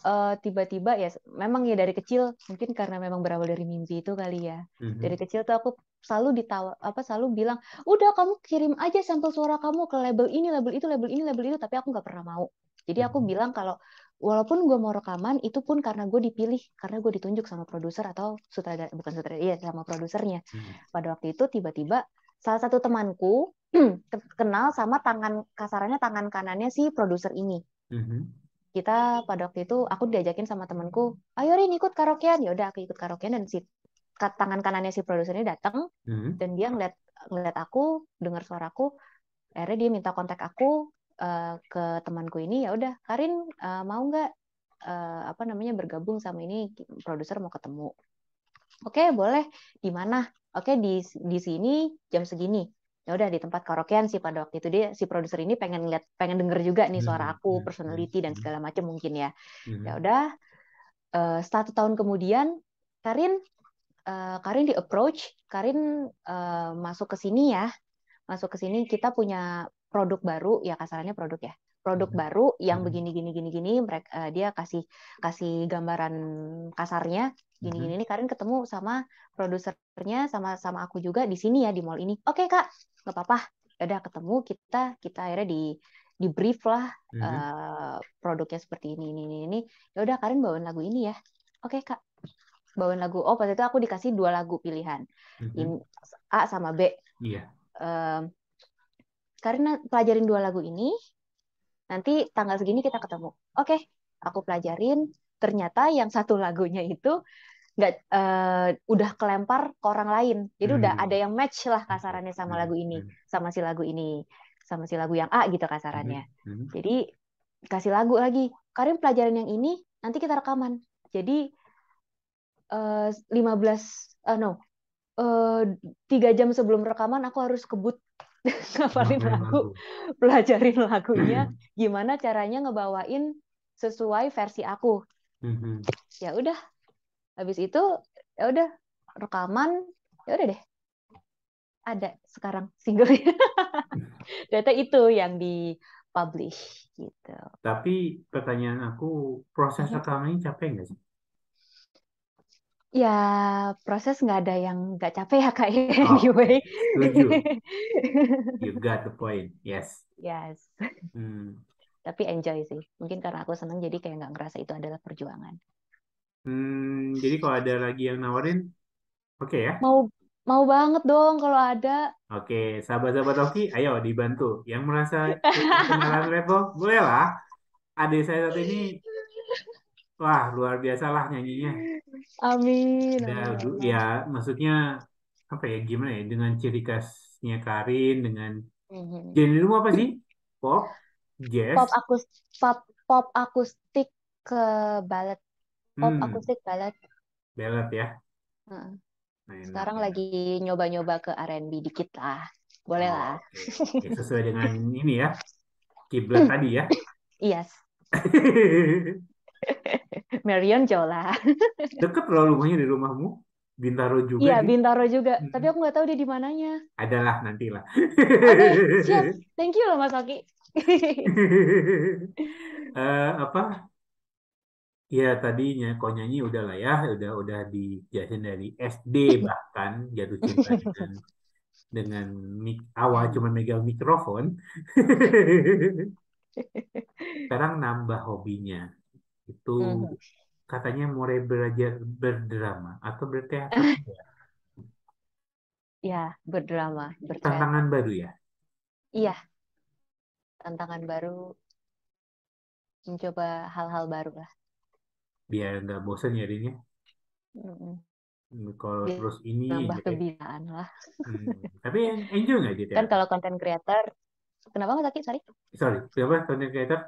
eh, tiba-tiba uh, ya memang ya dari kecil mungkin karena memang berawal dari mimpi itu kali ya mm-hmm. dari kecil tuh aku selalu ditawa apa selalu bilang udah kamu kirim aja sampel suara kamu ke label ini label itu label ini label itu tapi aku nggak pernah mau jadi aku mm-hmm. bilang kalau walaupun gue mau rekaman itu pun karena gue dipilih karena gue ditunjuk sama produser atau sutradara bukan sutradara iya sama produsernya hmm. pada waktu itu tiba-tiba salah satu temanku kenal sama tangan kasarannya tangan kanannya si produser ini. Mm-hmm. Kita pada waktu itu aku diajakin sama temanku, ayo Rin ikut karaokean. Ya udah aku ikut karaokean dan si tangan kanannya si produser ini datang mm-hmm. dan dia ngeliat ngeliat aku, dengar suaraku, akhirnya dia minta kontak aku uh, ke temanku ini. Ya udah, Karin uh, mau nggak uh, apa namanya bergabung sama ini produser mau ketemu. Oke, okay, boleh. Di mana? Oke, okay, di di sini jam segini. Ya udah di tempat karaokean sih pada waktu itu dia si produser ini pengen lihat pengen denger juga nih suara hmm, aku, iya, personality dan iya. segala macam mungkin ya. Hmm. Ya udah eh, satu tahun kemudian Karin eh, Karin di approach, Karin eh, masuk ke sini ya. Masuk ke sini kita punya produk baru ya kasarnya produk ya produk hmm. baru yang hmm. begini gini gini gini mereka eh, dia kasih kasih gambaran kasarnya gini gini hmm. ini Karin ketemu sama produsernya sama sama aku juga di sini ya di mall ini oke okay, kak nggak apa-apa ya udah ketemu kita kita akhirnya di di brief lah mm-hmm. uh, produknya seperti ini ini ini ini ya udah Karin bawain lagu ini ya oke okay, kak bawain lagu oh pas itu aku dikasih dua lagu pilihan mm-hmm. ini A sama B yeah. Iya. uh, pelajarin dua lagu ini nanti tanggal segini kita ketemu oke okay, aku pelajarin ternyata yang satu lagunya itu nggak uh, udah kelempar ke orang lain jadi hmm. udah ada yang match lah kasarannya sama hmm. lagu ini hmm. sama si lagu ini sama si lagu yang A gitu kasarannya hmm. Hmm. jadi kasih lagu lagi Karim pelajarin yang ini nanti kita rekaman jadi uh, 15 uh, no eh, tiga jam sebelum rekaman aku harus kebut ngapalin lagu, pelajarin lagunya, gimana caranya ngebawain sesuai versi aku. Mhm. Ya udah, habis itu ya udah rekaman, ya udah deh. Ada sekarang single. Data itu yang di publish gitu. Tapi pertanyaan aku, proses mhm. rekamannya capek nggak sih? Ya, proses nggak ada yang nggak capek ya, Kak. Ya, oh, anyway. You got the point. Yes. Yes. Hmm. Tapi enjoy sih. Mungkin karena aku senang jadi kayak nggak ngerasa itu adalah perjuangan. Hmm, jadi kalau ada lagi yang nawarin, oke okay ya? Mau mau banget dong kalau ada. Oke, okay, sahabat-sahabat Oki, ayo dibantu. Yang merasa kenalan level, bolehlah. Adik saya saat ini Wah, luar biasa lah nyanyinya. Amin. Ya, ya, maksudnya apa ya gimana ya dengan ciri khasnya Karin dengan mm-hmm. apa sih? Pop, jazz. Pop akustik, pop pop akustik ke ballad. Pop hmm. akustik ballad. Ballad ya. Hmm. Nah, Sekarang ya. lagi nyoba-nyoba ke R&B dikit lah. Boleh lah. Okay. sesuai dengan ini ya. Kiblat tadi ya. Yes. Marion Jola. Deket loh rumahnya di rumahmu. Bintaro juga. Iya, gitu. Bintaro juga. Hmm. Tapi aku nggak tahu dia di mananya. Adalah nantilah. okay, siap. Thank you loh Mas Oki. uh, apa? Ya tadinya konyanya udah lah ya, udah udah dijelasin dari SD bahkan jatuh cinta dengan dengan mik awal hmm. cuma megang mikrofon. Sekarang nambah hobinya itu mhm. katanya mulai belajar berdrama atau berteater eh. ya? ya berdrama berteater. tantangan baru ya iya tantangan baru mencoba hal-hal baru lah biar nggak bosan ya Rin ya? mhm. hmm, kalau biar terus ini nambah gitu ya. kebinaan lah hmm. tapi enjoy nggak gitu ya? kan kalau konten creator kenapa nggak sakit sorry sorry kenapa konten creator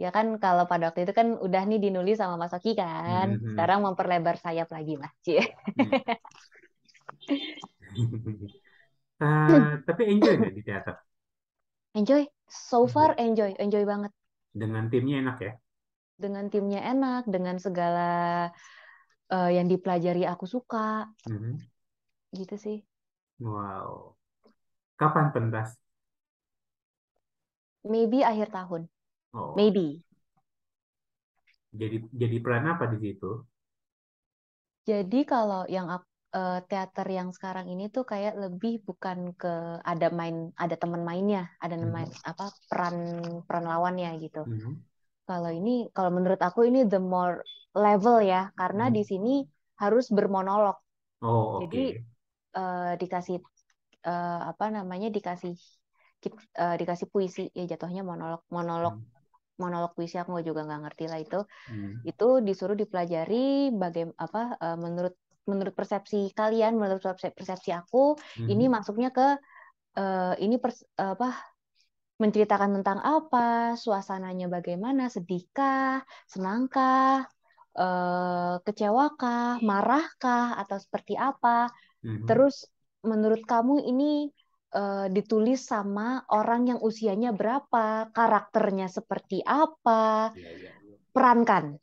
ya kan kalau pada waktu itu kan udah nih dinulis sama Mas Oki kan. hmm, hmm. Sekarang memperlebar sayap lagi lah, Cie. uh, tapi enjoy deh di teater. Enjoy. So far enjoy, enjoy banget. Dengan timnya enak ya? Dengan timnya enak, dengan segala uh, yang dipelajari aku suka. hmm Gitu sih. Wow. Kapan pentas? Maybe akhir tahun. Oh. Maybe. Jadi jadi peran apa di situ? Jadi kalau yang eh, teater yang sekarang ini tuh kayak lebih bukan ke ada main ada teman mainnya, ada mm -hmm. main apa peran peran lawannya gitu. -hmm. Kalau ini kalau menurut aku ini the more level ya karena mm -hmm. di sini harus bermonolog. Oh, Jadi uh, dikasih uh, apa namanya dikasih uh, dikasih puisi ya jatuhnya monolog monolog hmm monolog puisi aku juga nggak ngerti lah itu hmm. itu disuruh dipelajari bagaimana apa e, menurut menurut persepsi kalian menurut persepsi aku hmm. ini masuknya ke uh, ini pers, e, apa menceritakan tentang apa suasananya bagaimana sedihkah senangkah uh, kecewakah marahkah atau seperti apa hmm. terus menurut kamu ini uh, ditulis sama orang yang usianya berapa, karakternya seperti apa, iya, iya, iya. perankan.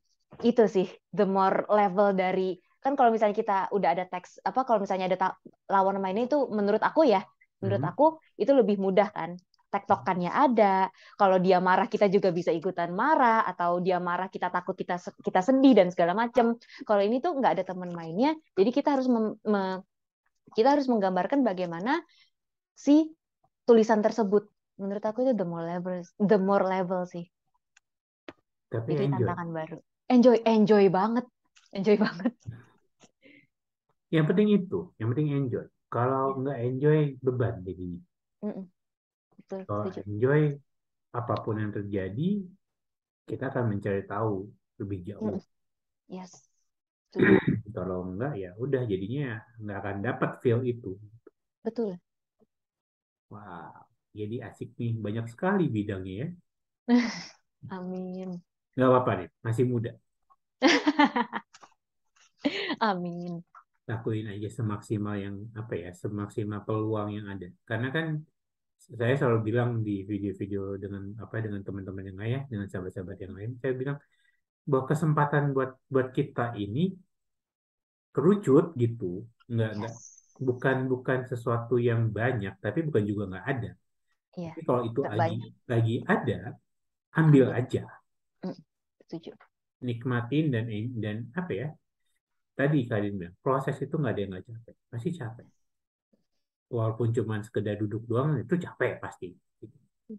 Itu sih the more level dari kan kalau misalnya kita udah ada teks apa kalau misalnya ada lawan mainnya itu menurut aku ya, menurut -hmm. aku itu lebih mudah kan. Tektokannya ada. Kalau dia marah kita juga bisa ikutan marah atau dia marah kita takut kita kita sedih dan segala macam. Kalau ini tuh nggak ada teman mainnya, jadi kita harus mem, me, kita harus menggambarkan bagaimana si tulisan tersebut menurut aku itu the more level the more level sih tapi itu enjoy. tantangan baru enjoy enjoy banget enjoy banget yang penting itu yang penting enjoy kalau iya. nggak enjoy beban jadinya mm -mm. Betul, kalau enjoy apapun yang terjadi kita akan mencari tahu lebih jauh mm. yes kalau enggak ya udah jadinya nggak akan dapat feel itu betul Wow, jadi asik nih. Banyak sekali bidangnya ya. Amin. Gak apa-apa nih, masih muda. Amin. Lakuin aja semaksimal yang apa ya, semaksimal peluang yang ada. Karena kan saya selalu bilang di video-video dengan apa dengan teman-teman yang lain ya, dengan sahabat-sahabat yang lain, saya bilang bahwa kesempatan buat buat kita ini kerucut gitu, nggak yes. nggak bukan bukan sesuatu yang banyak, tapi bukan juga nggak ada. ya, tapi kalau itu lagi lagi ada, ambil iya. aja. Mm, nikmatin dan dan apa ya? Tadi kalian bilang proses itu nggak ada yang nggak capek, pasti capek. Walaupun cuma sekedar duduk doang itu capek pasti. Iya.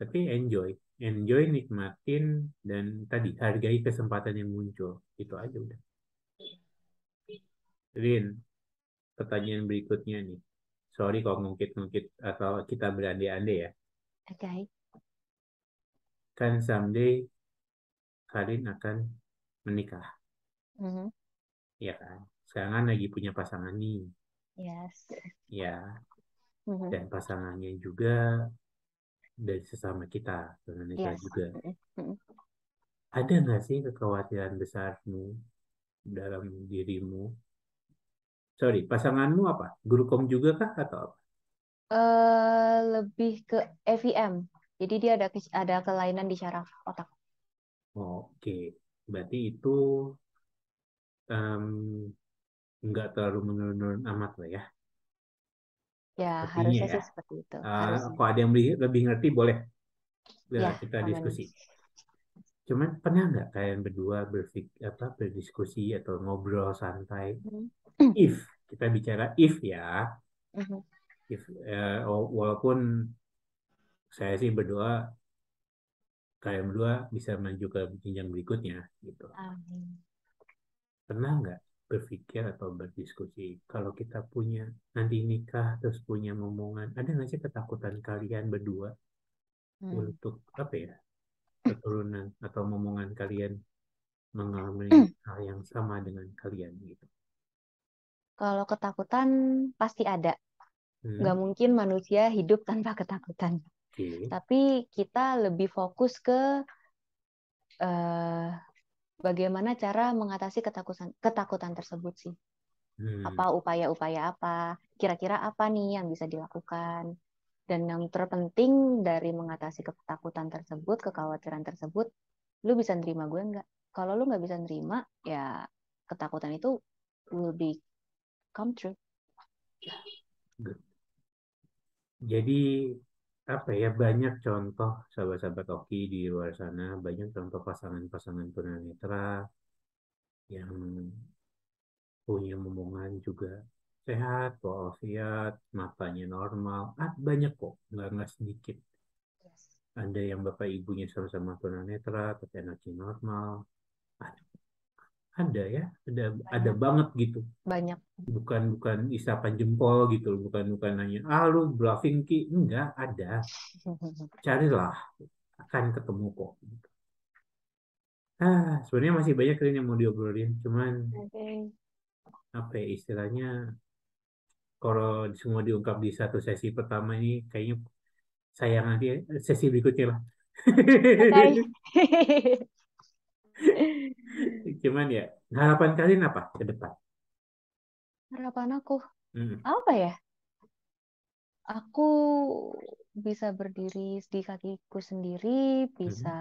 Tapi enjoy, enjoy nikmatin dan tadi hargai kesempatan yang muncul. Itu aja udah. Rin, iya pertanyaan berikutnya nih. Sorry kalau ngungkit-ngungkit atau kita berandai-andai ya. Oke. Okay. Kan someday Karin akan menikah. Mm -hmm. Ya kan? Sekarang kan lagi punya pasangan nih. Yes. Ya. Mm -hmm. Dan pasangannya juga dari sesama kita, Dengan kita yes. juga. Mm -hmm. Ada nggak sih kekhawatiran besarmu dalam dirimu Sorry, pasanganmu apa? Guru kom juga kah atau apa? Uh, lebih ke FIM. Jadi dia ada ada kelainan di syaraf otak. Oh, Oke, okay. berarti itu um, nggak terlalu menurun amat lah ya. Ya, Artinya harusnya ya. sih seperti itu. Uh, Kalau ada yang lebih lebih ngerti boleh ya, ya kita amin. diskusi. Cuman pernah nggak kalian berdua berfik apa berdiskusi atau ngobrol santai hmm if kita bicara if ya mm-hmm. if eh, walaupun saya sih berdoa kalian berdua bisa maju ke jenjang berikutnya gitu Amin. pernah nggak berpikir atau berdiskusi kalau kita punya nanti nikah terus punya momongan ada nggak sih ketakutan kalian berdua hmm. untuk apa ya keturunan atau momongan kalian mengalami hmm. hal yang sama dengan kalian gitu kalau ketakutan pasti ada. Hmm. Nggak Gak mungkin manusia hidup tanpa ketakutan. Okay. Tapi kita lebih fokus ke uh, bagaimana cara mengatasi ketakutan ketakutan tersebut sih. Hmm. Apa upaya-upaya apa? Kira-kira apa nih yang bisa dilakukan? Dan yang terpenting dari mengatasi ketakutan tersebut, kekhawatiran tersebut, lu bisa nerima gue nggak? Kalau lu nggak bisa nerima, ya ketakutan itu will be come true. Yeah. Jadi apa ya banyak contoh sahabat-sahabat Oki di luar sana banyak contoh pasangan-pasangan tunanetra yang punya momongan juga sehat, walafiat, matanya normal, ah, banyak kok, nggak nggak sedikit. Yes. Ada yang bapak ibunya sama-sama tunanetra, tapi anaknya normal, ada ah, ada ya ada ada banget gitu banyak bukan bukan isapan jempol gitu bukan bukan nanya ah lu bluffing ki enggak ada carilah akan ketemu kok ah sebenarnya masih banyak yang mau diobrolin cuman okay. apa ya, istilahnya kalau semua diungkap di satu sesi pertama ini kayaknya sayang nanti eh, sesi berikutnya lah okay. Cuman ya, harapan kalian apa ke depan? Harapan aku hmm. apa ya? Aku bisa berdiri di kakiku sendiri, bisa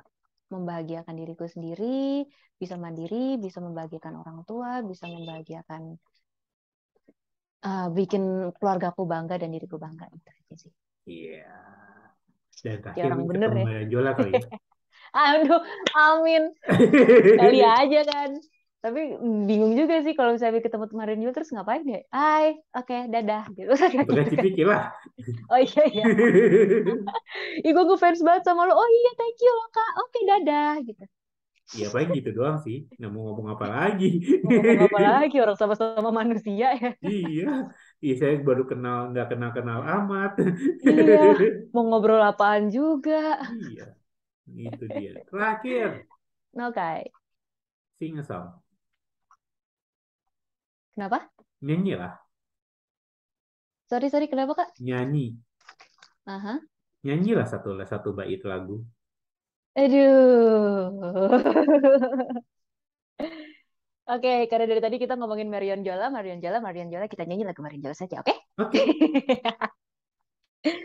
hmm. membahagiakan diriku sendiri, bisa mandiri, bisa membahagiakan orang tua, bisa membahagiakan uh, bikin keluargaku bangga dan diriku bangga itu aja sih. Iya. Dan terakhir orang bener ya. Jola kali ya. aduh amin kali aja kan tapi bingung juga sih kalau misalnya ketemu kemarin juga terus ngapain ya hai oke okay, dadah gitu kan. kayak gitu lah oh iya iya Iku gue fans banget sama lo oh iya thank you loh kak oke okay, dadah gitu Iya baik gitu doang sih. Nggak mau ngomong apa lagi. Ngomong apa lagi orang sama-sama manusia ya. iya. Iya saya baru kenal nggak kenal kenal amat. iya. Mau ngobrol apaan juga. Iya. Itu dia. Terakhir. Nogai. Sing a song. Kenapa? nyanyi lah Sorry, sorry. Kenapa, Kak? Nyanyi. Aha. Uh -huh. Nyanyilah satu, satu bait lagu. Aduh. Oke, okay, karena dari tadi kita ngomongin Marion Jola, Marion Jola, Marion Jola, kita nyanyi lagu Marion Jola saja, oke? Okay? Oke. Okay.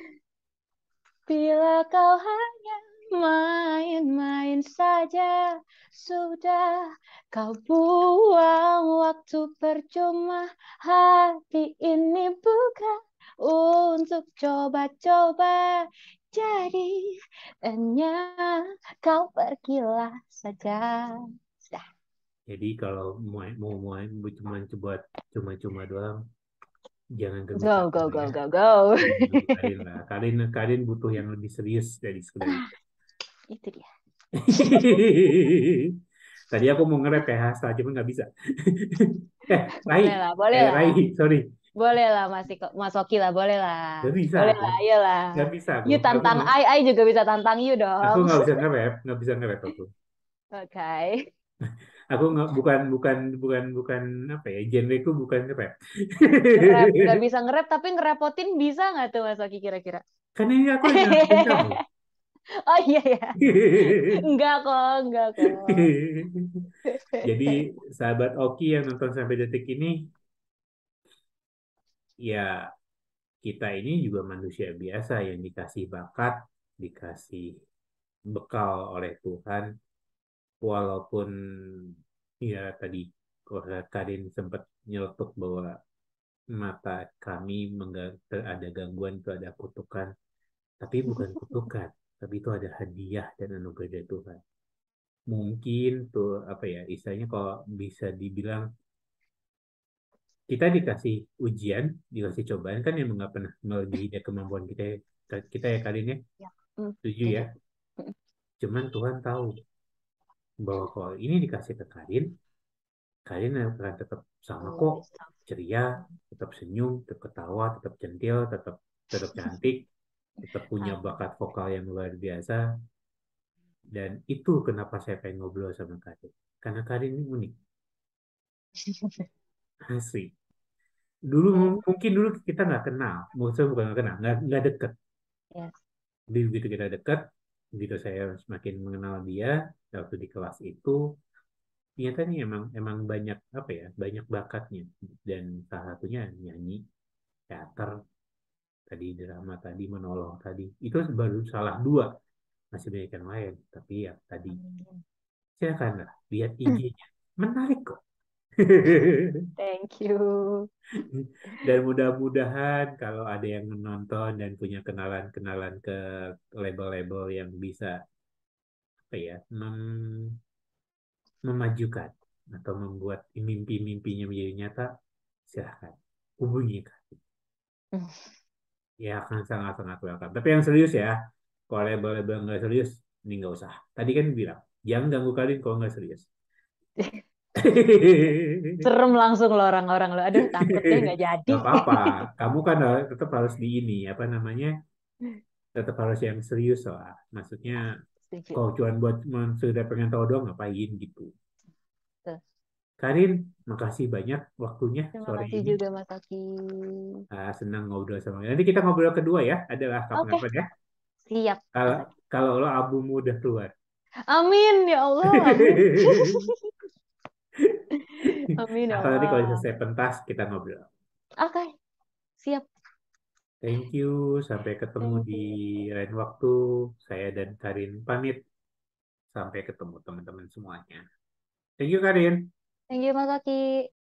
Bila kau hanya Main-main saja sudah kau buang waktu percuma hati ini bukan untuk coba-coba jadi enyah kau pergilah saja sudah jadi kalau mau mau mau cuma coba cuma-cuma doang jangan ya. go go go, go go go Kalian kalian Karin Karin butuh yang lebih serius dari sekedar itu dia. Tadi aku mau ngeret ya Hasta, cuma nggak bisa. eh, Rai. Boleh lah, boleh eh, lah. Rai, sorry. Boleh lah Mas, Mas Oki lah, boleh lah. Gak bisa. Boleh iya lah, Nggak Gak bisa. Aku. You tantang Ai, I, juga bisa tantang you dong. Aku nggak bisa ngerep, nggak bisa ngerep aku. Oke. Okay. Aku nggak bukan bukan bukan bukan apa ya ku bukan ngerep. gak nggak bisa ngerep tapi ngerepotin bisa nggak tuh Mas Oki kira-kira? Kan ini aku yang kamu. Oh iya ya. enggak kok, enggak kok. Jadi sahabat Oki yang nonton sampai detik ini ya kita ini juga manusia biasa yang dikasih bakat, dikasih bekal oleh Tuhan walaupun ya tadi Karin sempat nyeletuk bahwa mata kami ada gangguan itu ada kutukan tapi bukan kutukan tapi itu ada hadiah dan anugerah Tuhan mungkin tuh apa ya istilahnya kalau bisa dibilang kita dikasih ujian dikasih cobaan kan yang nggak pernah melebihi dari kemampuan ya, kita kita ya kali ini ya. ya mm, setuju iya. ya cuman Tuhan tahu bahwa kalau ini dikasih ke Karin kalian akan tetap sama oh, kok ceria tetap senyum tetap ketawa tetap centil tetap tetap cantik kita punya ah. bakat vokal yang luar biasa dan itu kenapa saya pengen ngobrol sama Karin karena Karin ini unik asli dulu iya. mungkin dulu kita nggak kenal maksudnya bukan nggak kenal nggak nggak deket jadi iya. begitu kita deket begitu saya semakin mengenal dia waktu di kelas itu ternyata nih emang emang banyak apa ya banyak bakatnya dan salah satunya nyanyi teater tadi drama tadi menolong tadi itu baru salah dua masih banyak yang lain tapi ya tadi hmm. silakanlah lihat hmm. IG-nya menarik kok Thank you. Dan mudah-mudahan kalau ada yang menonton dan punya kenalan-kenalan ke label-label yang bisa apa ya mem memajukan atau membuat mimpi-mimpinya menjadi nyata, silahkan hubungi kami. Hmm ya akan sangat-sangat welcome. Tapi yang serius ya, kalau label-label nggak serius, ini nggak usah. Tadi kan bilang, jangan ganggu kalian kalau nggak serius. Serem langsung lo orang-orang lo. Aduh, takutnya nggak jadi. Gak apa-apa. Kamu kan tetap harus di ini, apa namanya, tetap harus yang serius lah. Maksudnya, kalau cuma buat sudah pengen tahu doang, ngapain gitu. Karin, makasih banyak waktunya Terima sore kasih ini. juga Mas Aki. Uh, senang ngobrol sama Nanti kita ngobrol kedua ya, adalah kapan-kapan ya. Siap. Kalau kalau lo abu udah keluar. Amin ya Allah. Amin, amin ya Nanti kalau selesai pentas kita ngobrol. Oke, okay. siap. Thank you. Sampai ketemu you. di lain waktu. Saya dan Karin pamit. Sampai ketemu teman-teman semuanya. Thank you, Karin. 牛間崎